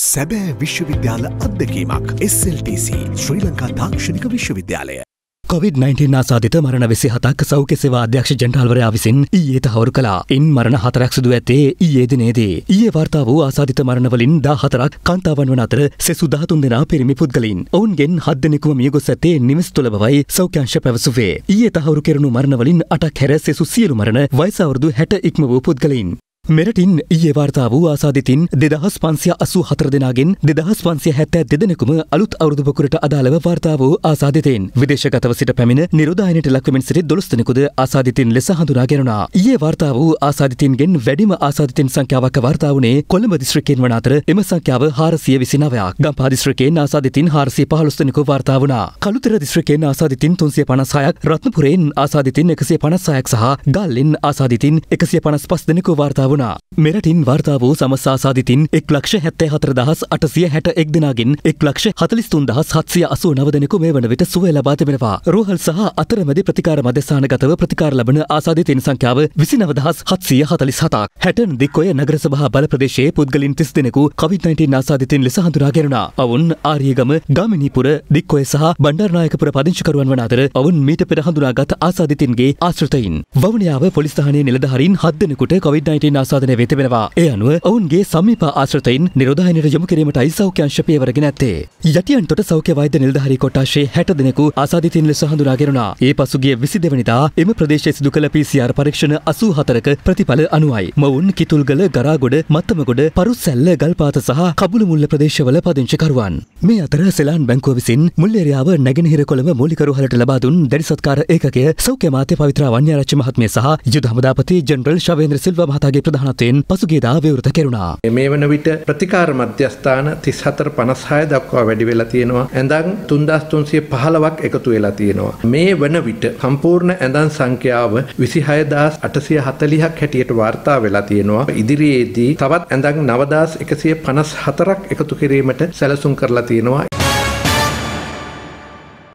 සැබෑ විශ්වවිද්‍යාල අත්දැකීමක් SLTC ශ්‍රී ලංකා තාක්ෂණික විශ්වවිද්‍යාලය. COVID-19 ආසාධිත මරණ වෙසි හතක් සෞඛ්‍ය සේවා අධ්‍යක්ෂ ජෙන්ටල්වරයා විසින් ඊයේ තහවුරු කළා. ඉන් මරණ හතරක් සිදු ඇත්තේ ඊයේ දිනේදී. ඊයේ වාර්තා වූ ආසාධිත මරණ වලින් 14ක් කාන්තාවන් වන අතර සෙසු 13 දෙනා පිරිමි පුද්ගලයින්. ඔවුන්ගෙන් 7 දෙනෙකුම මියගොස් ඇත්තේ නිවෙස් තුළ බවයි සෞඛ්‍යංශ පැවසුවේ. ඊයේ තහවුරු කෙරුණු මරණ වලින් 8ක් හැර සෙසු සියලු මරණ වයස අවුරුදු 60 ඉක්ම වූ පුද්ගලයින්. මෙරටින් ඊයේ වාර්තා වූ ආසාදිතින් දෙදහස් පන්සිය අසූ හතර දෙනාගෙන් දෙදහස් පන්සිය හැත්තෑ දෙදෙනෙකුම අලුත් අවුරුදුපකුරට අදාළව වාර්තා වූ ආසාධිතයෙන් විදේශගතව සිට පැමිණ නිරෝධායනයට ලක්වමින් සිටි දොළොස්දෙනෙකුද ආසාධිතින් ලෙස හඳුනා ගැනුණා. ඊයේ වාර්තා වූ ආසාධිතින්ගෙන් වැඩිම ආසාධිතින් සංඛ්‍යාවක් වාර්තා වුණේ කොළඹ දිස්ත්‍රික්කයෙන් වන අතර එම සංඛ්‍යාව 429ක්. ගම්පහ දිස්ත්‍රික්කයෙන් ආසාධිතින් 415 දෙනෙකු වාර්තා වුණා. කළුතර දිස්ත්‍රික්කයෙන් ආසාධිතින් 356ක්, රත්නපුරයෙන් ආසාධිතින් 156ක් සහ ගල්ලෙන් ආසාධිතින් 155 දෙනෙකු වාර්තා වුණා. මෙරටින් වර්තා වූ සමසාසාධිතින් එක් ලක්ෂ හැත්තේ හතර දහස් අටසිය හැට එක් දෙනාගෙන් එක් ලක්ෂ හතලිස්තුන් දහස් හත්සිය අසූ නව දෙනෙකු මේ වන විට සුවය ලබා තිබෙනවා. රෝහල් සහ අතරමැදි ප්‍රතිකාර මධ්‍යස්ථානගතව ප්‍රතිකාර ලබන ආසාධිතින් සංඛ්‍යාව විසිනව දහස් හත්සිය හතලිස් හතක්. හැටන් දික්කොය නගර සභා බල ප්‍රදේශයේ පුද්ගලින් තිස් දෙනෙකු කොවිඩ්-19 ආසාධිතින් ලෙස හඳුනා ගැනුණා. ඔවුන් ආර්යගම, ගාමිණීපුර, දික්කොය සහ බණ්ඩාරනායකපුර පදිංචිකරුවන් වන අතර ඔවුන් මීට පෙර හඳුනාගත් ආසාධිතින්ගේ ආශ්‍රිතයින්. වවුනියාව පොලිස් ස්ථානයේ නිලධාරීන් හත් දෙනෙකුට කොවිඩ්-19 ආසාධනය වී තිබෙනවා. ඒ අනුව ඔවුන්ගේ සමීප ආශ්‍රිතයින් නිරෝධායනයට යොමු කිරීමටයි සෞඛ්‍යංශ පියවරගෙන ඇත්තේ. යටියන්තොට සෞඛ්‍ය වෛද්‍ය නිලධාරී කොට්ටාශයේ 60 දෙනෙකු ආසාදිතින් ලෙස හඳුනාගෙනුණා. ඒ පසුගිය 22 වෙනිදා එම ප්‍රදේශයේ සිදු කළ PCR පරීක්ෂණ 84ක ප්‍රතිඵල 90යි. මොවුන් කිතුල්ගල, ගරාගොඩ, මත්තමගොඩ, පරුස්සැල්ල, ගල්පාත සහ කබුළුමුල්ල ප්‍රදේශවල පදිංචිකරුවන්. මේ අතර සෙලාන් බැංකුව විසින් මුල්ලේරියාව නැගෙනහිර කොළඹ මූලිකරුහලට ලබා දුන් දැඩි සත්කාර ඒකකය සෞඛ්‍ය මාත්‍ය පවිත්‍රා වන්‍යාරච්චි මහත්මිය සහ යුද හමුදාපති ජෙනරල් ශවේන්ද්‍ර සිල්වා මහතාගේ දහනතයෙන් පසුගේදා විවෘත කෙරුණා. මේ වන විට ප්‍රතිකාර මධ්‍යස්ථාන තිස් හතර පනස්හය දක්වා වැඩි වෙලා තියෙනවා ඇඳන් තුන්දස් තුන්සිය පහලවක් එකතු වෙලා තියෙනවා. මේ වන විට සම්පූර්ණ ඇඳන් සංඛ්‍යාව විසිහයදස් අටසිය හතලිහක් හැටියට වාර්තා වෙලා තියෙනවා. ඉදිරියේදී තවත් ඇඳන් නවදස් එකසිය පනස් හතරක් එකතු කිරීමට සැලසුම් කරලා තියෙනවා.